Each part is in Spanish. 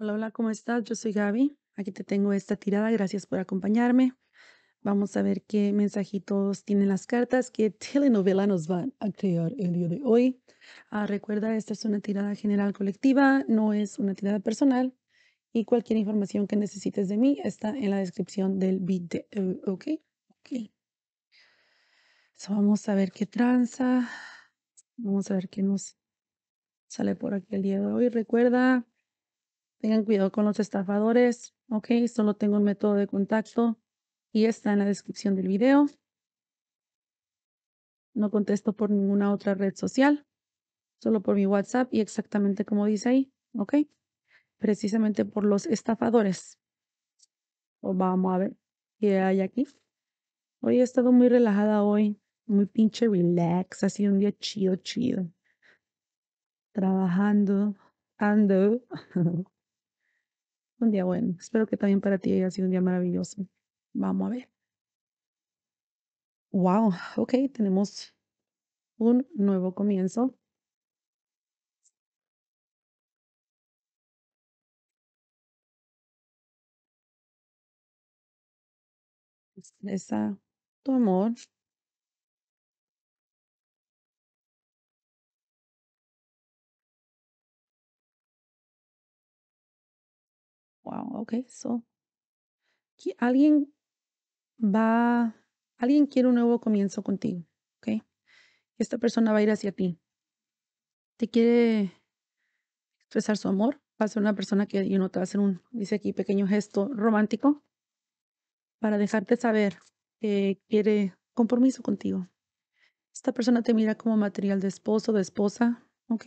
Hola, hola, ¿cómo estás? Yo soy Gaby. Aquí te tengo esta tirada. Gracias por acompañarme. Vamos a ver qué mensajitos tienen las cartas que telenovela nos van a crear el día de hoy. Ah, recuerda, esta es una tirada general colectiva, no es una tirada personal. Y cualquier información que necesites de mí está en la descripción del video. ¿Ok? Ok. vamos a ver qué tranza. Vamos a ver qué nos sale por aquí el día de hoy. Recuerda, Tengan cuidado con los estafadores, ¿ok? Solo tengo un método de contacto y está en la descripción del video. No contesto por ninguna otra red social, solo por mi WhatsApp y exactamente como dice ahí, ¿ok? Precisamente por los estafadores. vamos a ver qué hay aquí. Hoy he estado muy relajada hoy, muy pinche relax, ha sido un día chido, chido. Trabajando, ando. un día bueno. Espero que también para ti haya sido un día maravilloso. Vamos a ver. Wow, ok, tenemos un nuevo comienzo. Expresa tu amor Wow, ok, so. Alguien va, alguien quiere un nuevo comienzo contigo, ok. Esta persona va a ir hacia ti. Te quiere expresar su amor. Va a ser una persona que, y uno te va a hacer un, dice aquí, pequeño gesto romántico para dejarte saber que quiere compromiso contigo. Esta persona te mira como material de esposo, de esposa, ok.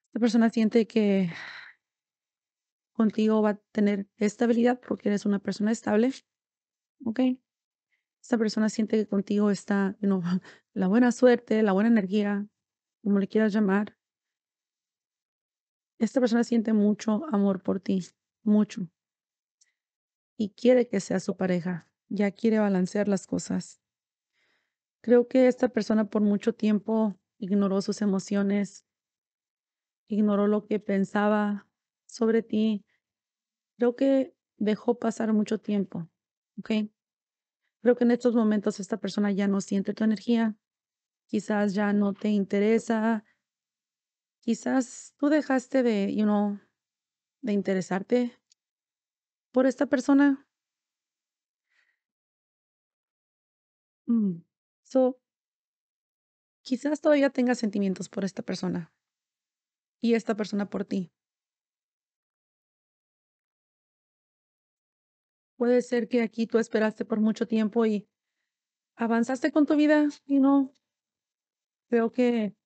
Esta persona siente que Contigo va a tener estabilidad porque eres una persona estable. ¿Ok? Esta persona siente que contigo está la buena suerte, la buena energía, como le quieras llamar. Esta persona siente mucho amor por ti, mucho. Y quiere que sea su pareja, ya quiere balancear las cosas. Creo que esta persona por mucho tiempo ignoró sus emociones, ignoró lo que pensaba sobre ti, Creo que dejó pasar mucho tiempo, ¿ok? Creo que en estos momentos esta persona ya no siente tu energía, quizás ya no te interesa, quizás tú dejaste de, you know, de interesarte por esta persona. Mm, so, quizás todavía tengas sentimientos por esta persona y esta persona por ti. Puede ser que aquí tú esperaste por mucho tiempo y avanzaste con tu vida y no. Creo que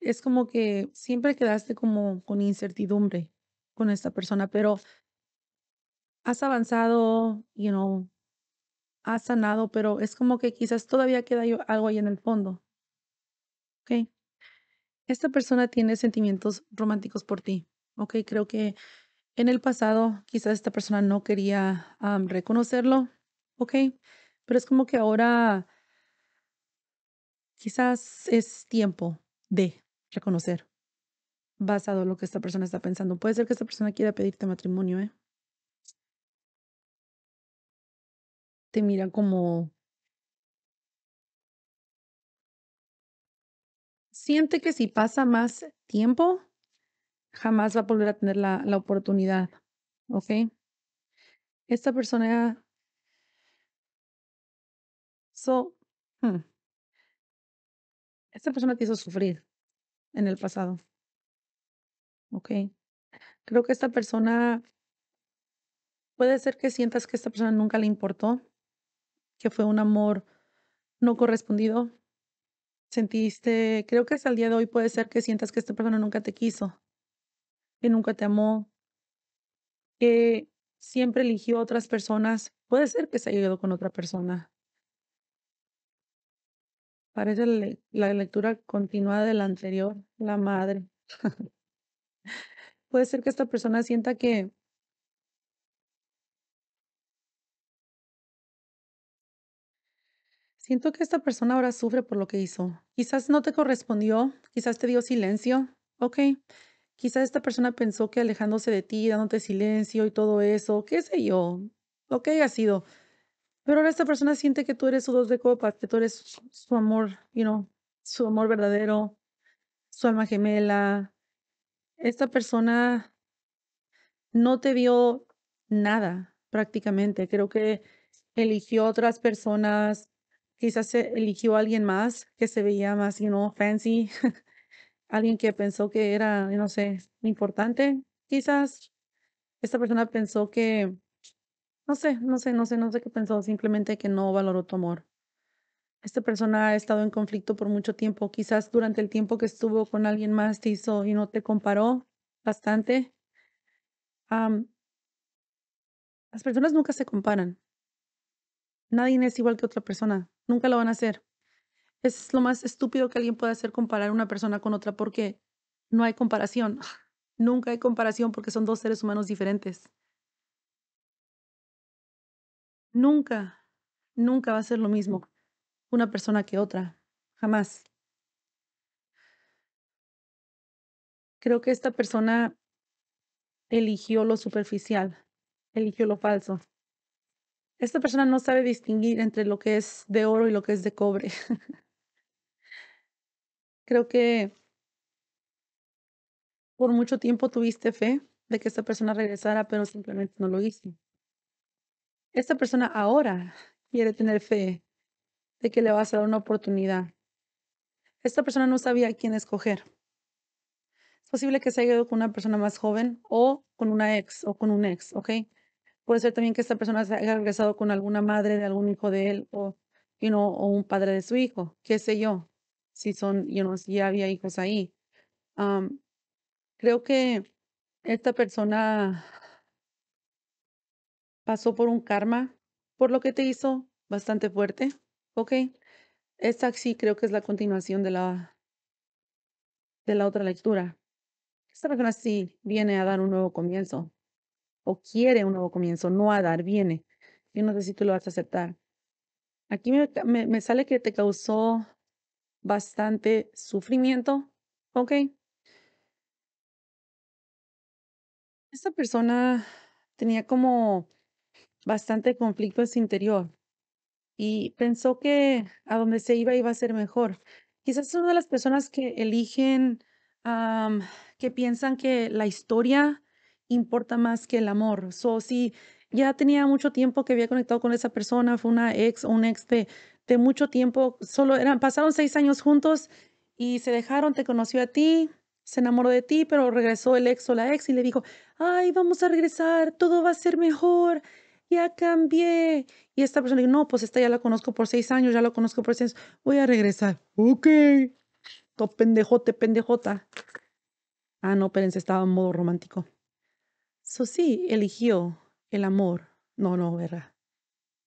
es como que siempre quedaste como con incertidumbre con esta persona, pero has avanzado, you know, has sanado, pero es como que quizás todavía queda algo ahí en el fondo. ¿Ok? Esta persona tiene sentimientos románticos por ti. ¿Ok? Creo que en el pasado quizás esta persona no quería reconocerlo, ok, pero es como que ahora quizás es tiempo de reconocer basado en lo que esta persona está pensando. Puede ser que esta persona quiera pedirte matrimonio, ¿eh? Te mira como... Siente que si pasa más tiempo, jamás va a volver a tener la, la oportunidad. ¿Ok? Esta persona... So, hmm, esta persona te hizo sufrir en el pasado. ¿Ok? Creo que esta persona... Puede ser que sientas que esta persona nunca le importó, que fue un amor no correspondido. Sentiste, creo que hasta el día de hoy puede ser que sientas que esta persona nunca te quiso que nunca te amó, que siempre eligió a otras personas. Puede ser que se haya ido con otra persona. Parece la, lectura continuada de la anterior, la madre. Puede ser que esta persona sienta que Siento que esta persona ahora sufre por lo que hizo. Quizás no te correspondió, quizás te dio silencio. Ok, Quizás esta persona pensó que alejándose de ti, dándote silencio y todo eso, qué sé yo, lo que haya sido. Pero ahora esta persona siente que tú eres su dos de copas, que tú eres su amor, you know, su amor verdadero, su alma gemela. Esta persona no te vio nada prácticamente. Creo que eligió otras personas, quizás eligió a alguien más que se veía más, you know, fancy. alguien que pensó que era, no sé, importante. Quizás esta persona pensó que, no sé, no sé, no sé, no sé qué pensó, simplemente que no valoró tu amor. Esta persona ha estado en conflicto por mucho tiempo. Quizás durante el tiempo que estuvo con alguien más te hizo y no te comparó bastante. las personas nunca se comparan. Nadie es igual que otra persona. Nunca lo van a hacer. Es lo más estúpido que alguien puede hacer comparar una persona con otra porque no hay comparación. Nunca hay comparación porque son dos seres humanos diferentes. Nunca, nunca va a ser lo mismo una persona que otra. Jamás. Creo que esta persona eligió lo superficial, eligió lo falso. Esta persona no sabe distinguir entre lo que es de oro y lo que es de cobre. Creo que por mucho tiempo tuviste fe de que esta persona regresara, pero simplemente no lo hice. Esta persona ahora quiere tener fe de que le vas a dar una oportunidad. Esta persona no sabía a quién escoger. Es posible que se haya ido con una persona más joven o con una ex o con un ex, ¿ok? Puede ser también que esta persona se haya regresado con alguna madre de algún hijo de él o, o un padre de su hijo, qué sé yo si son, yo no si ya había hijos ahí. creo que esta persona pasó por un karma, por lo que te hizo bastante fuerte, ¿ok? Esta sí creo que es la continuación de la, de la otra lectura. Esta persona sí viene a dar un nuevo comienzo, o quiere un nuevo comienzo, no a dar, viene. Yo no sé si tú lo vas a aceptar. Aquí me sale que te causó bastante sufrimiento, ¿ok? Esta persona tenía como bastante conflicto en su interior y pensó que a donde se iba iba a ser mejor. Quizás es una de las personas que eligen, que piensan que la historia importa más que el amor. So, si ya tenía mucho tiempo que había conectado con esa persona, fue una ex o un ex de de mucho tiempo, solo eran, pasaron seis años juntos y se dejaron, te conoció a ti, se enamoró de ti, pero regresó el ex o la ex y le dijo, ay, vamos a regresar, todo va a ser mejor, ya cambié. Y esta persona dijo, no, pues esta ya la conozco por seis años, ya la conozco por seis años, voy a regresar. Ok. Todo pendejote, pendejota. Ah, no, espérense, estaba en modo romántico. So sí, eligió el amor. No, no, verdad.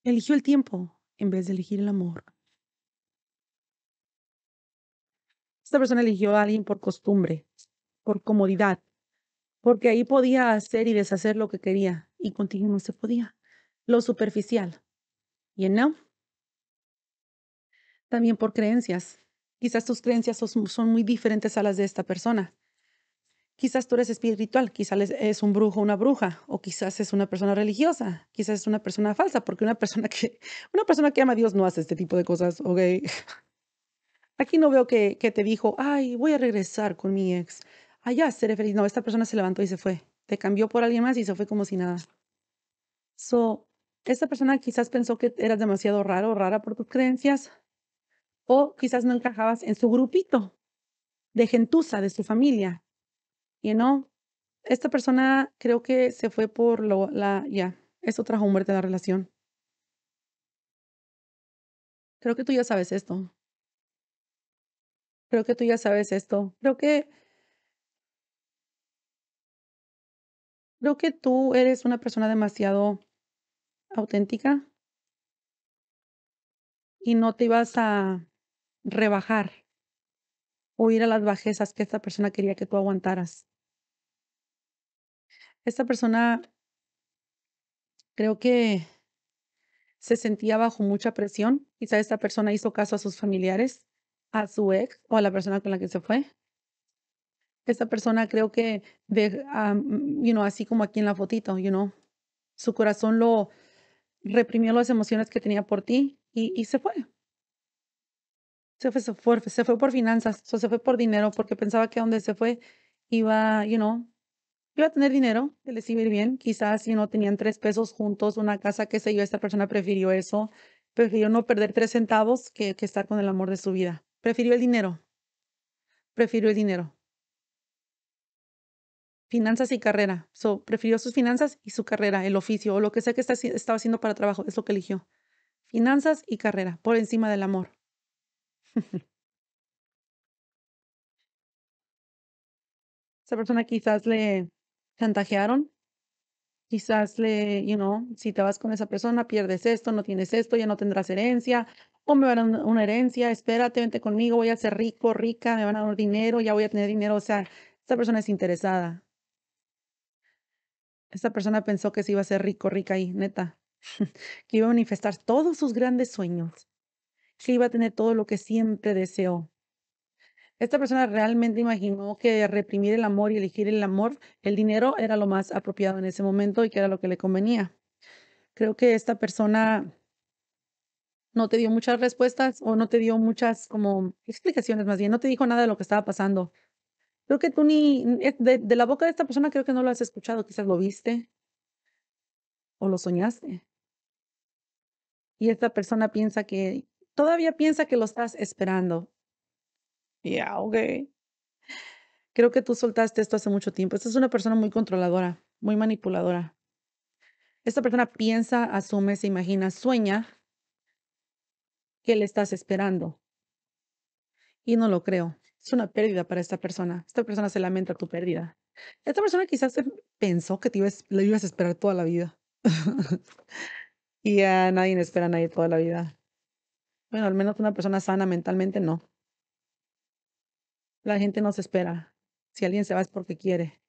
Eligió el tiempo en vez de elegir el amor. Esta persona eligió a alguien por costumbre, por comodidad, porque ahí podía hacer y deshacer lo que quería y contigo no se podía. Lo superficial. ¿Y en no? También por creencias. Quizás tus creencias son muy diferentes a las de esta persona. Quizás tú eres espiritual, quizás es un brujo, una bruja, o quizás es una persona religiosa, quizás es una persona falsa, porque una persona que, una persona que ama a Dios no hace este tipo de cosas, ¿ok? Aquí no veo que, te dijo, ay, voy a regresar con mi ex. Allá ah, seré feliz. No, esta persona se levantó y se fue. Te cambió por alguien más y se fue como si nada. So, esta persona quizás pensó que eras demasiado raro o rara por tus creencias, o quizás no encajabas en su grupito de gentuza, de su familia. Y no, esta persona creo que se fue por lo, la, ya, eso trajo muerte a la relación. Creo que tú ya sabes esto. Creo que tú ya sabes esto. Creo que creo que tú eres una persona demasiado auténtica y no te ibas a rebajar o ir a las bajezas que esta persona quería que tú aguantaras. Esta persona creo que se sentía bajo mucha presión. Quizá esta persona hizo caso a sus familiares, a su ex o a la persona con la que se fue. Esta persona creo que, de, ah, mm, you know, así como aquí en la fotito, you know, su corazón lo reprimió las emociones que tenía por ti y se fue se fue, por finanzas, se fue por dinero, porque pensaba que donde se fue iba, you know, iba a tener dinero, que le iba a ir bien. Quizás, si no tenían tres pesos juntos, una casa, qué sé yo, esta persona prefirió eso, prefirió no perder tres centavos que, que estar con el amor de su vida. Prefirió el dinero, prefirió el dinero. Finanzas y carrera. So, prefirió sus finanzas y su carrera, el oficio o lo que sea que estaba haciendo para trabajo, es lo que eligió. Finanzas y carrera, por encima del amor. Esa persona quizás le chantajearon, quizás le, you know, si te vas con esa persona, pierdes esto, no tienes esto, ya no tendrás herencia, o me van a dar una herencia, espérate, vente conmigo, voy a ser rico, rica, me van a dar dinero, ya voy a tener dinero. O sea, esta persona es interesada. Esta persona pensó que se iba a ser rico, rica y neta, que iba a manifestar todos sus grandes sueños que iba a tener todo lo que siempre deseó. Esta persona realmente imaginó que reprimir el amor y elegir el amor, el dinero, era lo más apropiado en ese momento y que era lo que le convenía. Creo que esta persona no te dio muchas respuestas o no te dio muchas como explicaciones más bien, no te dijo nada de lo que estaba pasando. Creo que tú ni, eh, de, la boca de esta persona creo que no lo has escuchado, quizás lo viste o lo soñaste. Y esta persona piensa que todavía piensa que lo estás esperando. Ya, yeah, Creo que tú soltaste esto hace mucho tiempo. Esta es una persona muy controladora, muy manipuladora. Esta persona piensa, asume, se imagina, sueña que le estás esperando. Y no lo creo. Es una pérdida para esta persona. Esta persona se lamenta tu pérdida. Esta persona quizás pensó que te ibas, ibas a esperar toda la vida. y a nadie nadie espera a nadie toda la vida. Bueno, al menos una persona sana mentalmente no. La gente no se espera. Si alguien se va es porque quiere.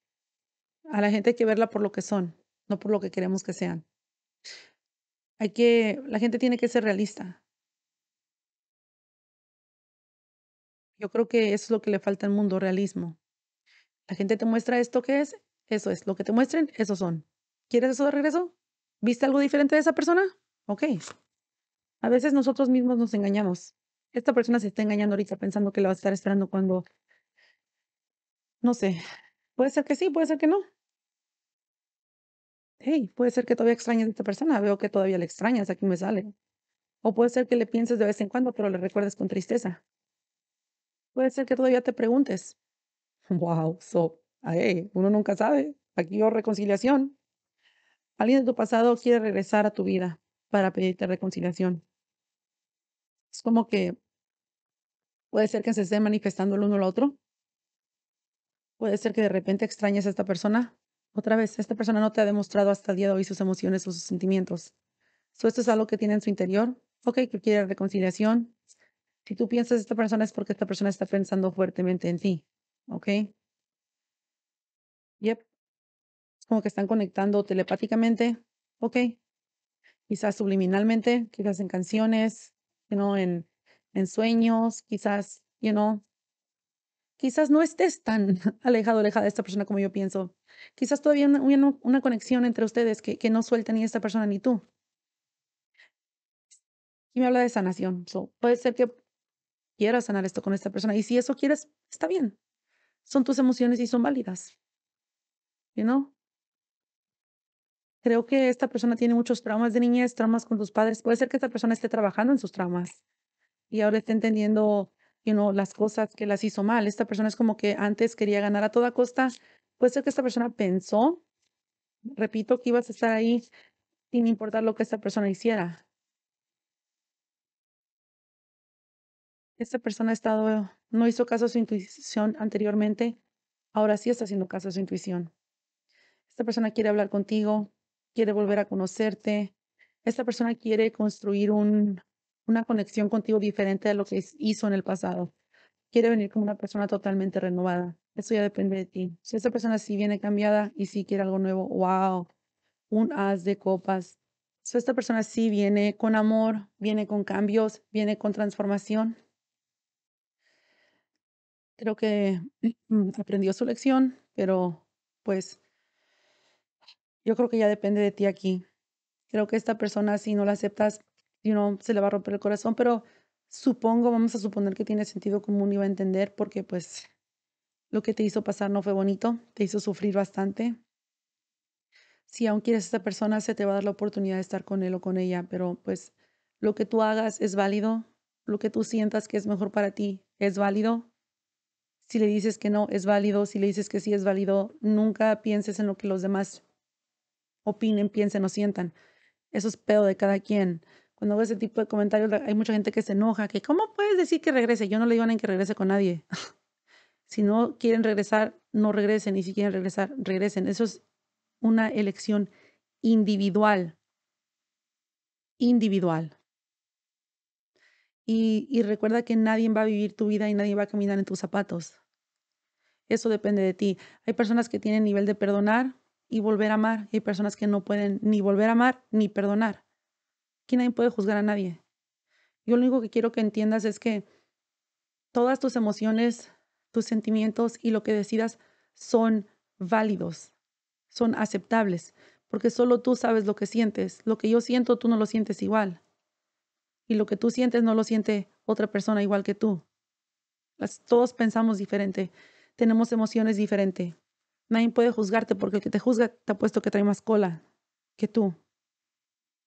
A la gente hay que verla por lo que son, no por lo que queremos que sean. Hay que, la gente tiene que ser realista. Yo creo que eso es lo que le falta al mundo, realismo. La gente te muestra esto que es, eso es. Lo que te muestren, eso son. ¿Quieres eso de regreso? ¿Viste algo diferente de esa persona? Ok, a veces nosotros mismos nos engañamos. Esta persona se está engañando ahorita pensando que la va a estar esperando cuando, no sé, puede ser que sí, puede ser que no. Hey, puede ser que todavía extrañes a esta persona, veo que todavía le extrañas, aquí me sale. O puede ser que le pienses de vez en cuando, pero le recuerdes con tristeza. Puede ser que todavía te preguntes, wow, so, hey, uno nunca sabe, aquí yo, reconciliación. Alguien de tu pasado quiere regresar a tu vida para pedirte reconciliación. Es como que puede ser que se esté manifestando el uno al otro. Puede ser que de repente extrañes a esta persona. Otra vez, esta persona no te ha demostrado hasta el día de hoy sus emociones o sus sentimientos. esto es algo que tiene en su interior. Ok, que quiere reconciliación. Si tú piensas esta persona es porque esta persona está pensando fuertemente en ti. Ok. Yep. Es como que están conectando telepáticamente. Ok. Quizás subliminalmente, quizás en canciones, you know, en, en sueños, quizás, you know, quizás no estés tan alejado, alejada de esta persona como yo pienso. Quizás todavía hay una, conexión entre ustedes que, no suelta ni esta persona ni tú. Y me habla de sanación. So, puede ser que quieras sanar esto con esta persona. Y si eso quieres, está bien. Son tus emociones y son válidas. You know? creo que esta persona tiene muchos traumas de niñez, traumas con tus padres. Puede ser que esta persona esté trabajando en sus traumas y ahora esté entendiendo las cosas que las hizo mal. Esta persona es como que antes quería ganar a toda costa. Puede ser que esta persona pensó, repito, que ibas a estar ahí sin importar lo que esta persona hiciera. Esta persona ha estado, no hizo caso a su intuición anteriormente, ahora sí está haciendo caso a su intuición. Esta persona quiere hablar contigo, quiere volver a conocerte. Esta persona quiere construir un, una conexión contigo diferente a lo que hizo en el pasado. Quiere venir como una persona totalmente renovada. Eso ya depende de ti. Si esta persona sí viene cambiada y sí quiere algo nuevo, wow, un as de copas. Si esta persona sí viene con amor, viene con cambios, viene con transformación. Creo que aprendió su lección, pero pues yo creo que ya depende de ti aquí. Creo que esta persona, si no la aceptas, you know, se le va a romper el corazón, pero supongo, vamos a suponer que tiene sentido común y va a entender porque pues lo que te hizo pasar no fue bonito, te hizo sufrir bastante. Si aún quieres a esta persona, se te va a dar la oportunidad de estar con él o con ella, pero pues lo que tú hagas es válido, lo que tú sientas que es mejor para ti es válido. Si le dices que no, es válido. Si le dices que sí, es válido. Nunca pienses en lo que los demás opinen, piensen o sientan. Eso es pedo de cada quien. Cuando veo ese tipo de comentarios, hay mucha gente que se enoja, que ¿cómo puedes decir que regrese? Yo no le digo a nadie que regrese con nadie. si no quieren regresar, no regresen. Y si quieren regresar, regresen. Eso es una elección individual. Individual. Y, y, recuerda que nadie va a vivir tu vida y nadie va a caminar en tus zapatos. Eso depende de ti. Hay personas que tienen nivel de perdonar y volver a amar. Y hay personas que no pueden ni volver a amar ni perdonar. Aquí nadie puede juzgar a nadie. Yo lo único que quiero que entiendas es que todas tus emociones, tus sentimientos y lo que decidas son válidos, son aceptables, porque solo tú sabes lo que sientes. Lo que yo siento, tú no lo sientes igual. Y lo que tú sientes no lo siente otra persona igual que tú. todos pensamos diferente, tenemos emociones diferentes. Nadie puede juzgarte porque el que te juzga te ha puesto que trae más cola que tú.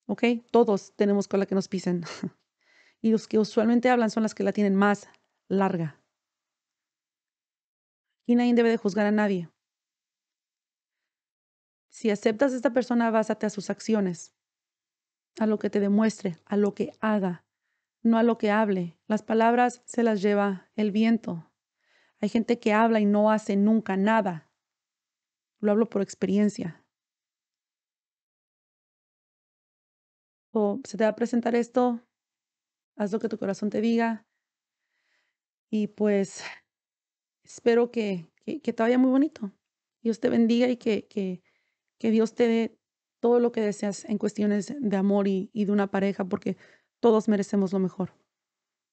¿Ok? Todos tenemos cola que nos pisen. y los que usualmente hablan son las que la tienen más larga. Y nadie debe de juzgar a nadie. Si aceptas a esta persona, básate a sus acciones, a lo que te demuestre, a lo que haga, no a lo que hable. Las palabras se las lleva el viento. Hay gente que habla y no hace nunca nada. Lo hablo por experiencia. O se te va a presentar esto, haz lo que tu corazón te diga. Y pues espero que, te vaya muy bonito. Dios te bendiga y que, Dios te dé todo lo que deseas en cuestiones de amor y de una pareja, porque todos merecemos lo mejor.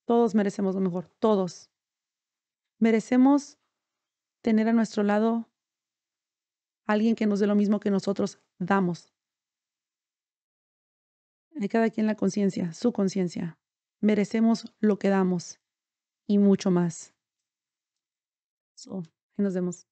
Todos merecemos lo mejor, todos. Merecemos tener a nuestro lado alguien que nos dé lo mismo que nosotros damos. Hay cada quien la conciencia, su conciencia. Merecemos lo que damos y mucho más. So, nos vemos.